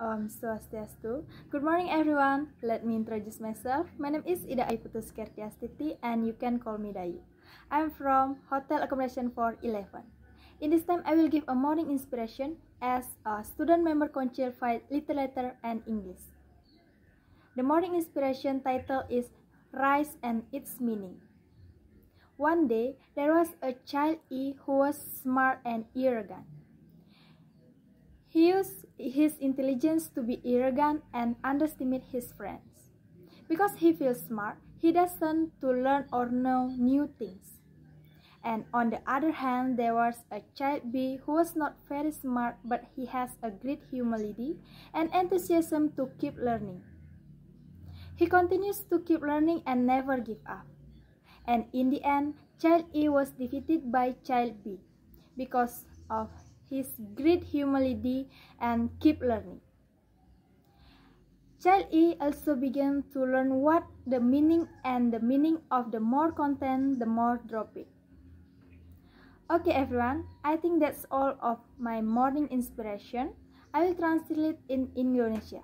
Om um, Swastiastu. Good morning, everyone. Let me introduce myself. My name is Ida Aiputus Kertiastiti, and you can call me Dayu. I'm from Hotel Accommodation for 11. In this time, I will give a morning inspiration as a student member council for literature and English. The morning inspiration title is Rise and Its Meaning. One day, there was a child E who was smart and arrogant. He used his intelligence to be arrogant and underestimate his friends. Because he feels smart, he doesn't to learn or know new things. And on the other hand, there was a child B who was not very smart but he has a great humility and enthusiasm to keep learning. He continues to keep learning and never give up. And in the end, child E was defeated by child B because of his great humility and keep learning. Child E also began to learn what the meaning and the meaning of the more content, the more dropping. Okay everyone, I think that's all of my morning inspiration. I will translate in Indonesia.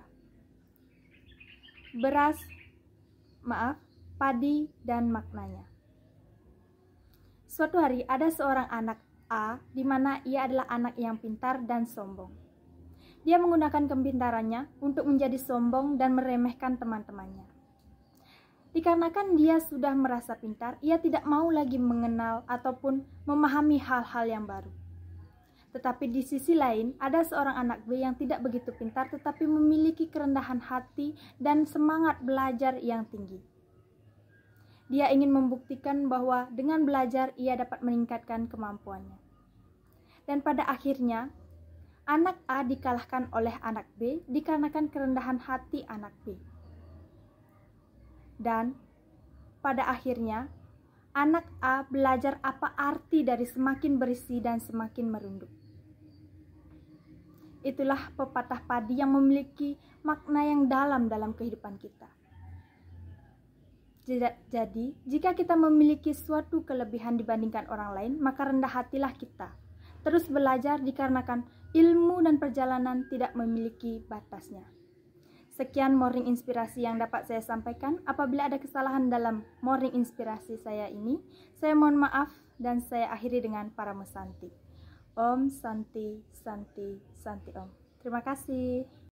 Beras, maaf, padi dan maknanya. Suatu hari ada seorang anak A, di mana ia adalah anak yang pintar dan sombong. Dia menggunakan kepintarannya untuk menjadi sombong dan meremehkan teman-temannya. Dikarenakan dia sudah merasa pintar, ia tidak mau lagi mengenal ataupun memahami hal-hal yang baru. Tetapi di sisi lain, ada seorang anak B yang tidak begitu pintar tetapi memiliki kerendahan hati dan semangat belajar yang tinggi. Dia ingin membuktikan bahwa dengan belajar ia dapat meningkatkan kemampuannya. Dan pada akhirnya, anak A dikalahkan oleh anak B dikarenakan kerendahan hati anak B. Dan pada akhirnya, anak A belajar apa arti dari semakin berisi dan semakin merunduk. Itulah pepatah padi yang memiliki makna yang dalam dalam kehidupan kita. Jadi, jika kita memiliki suatu kelebihan dibandingkan orang lain, maka rendah hatilah kita. Terus belajar dikarenakan ilmu dan perjalanan tidak memiliki batasnya. Sekian morning inspirasi yang dapat saya sampaikan. Apabila ada kesalahan dalam morning inspirasi saya ini, saya mohon maaf dan saya akhiri dengan para mesanti. Om Santi, Santi, Santi Om. Terima kasih.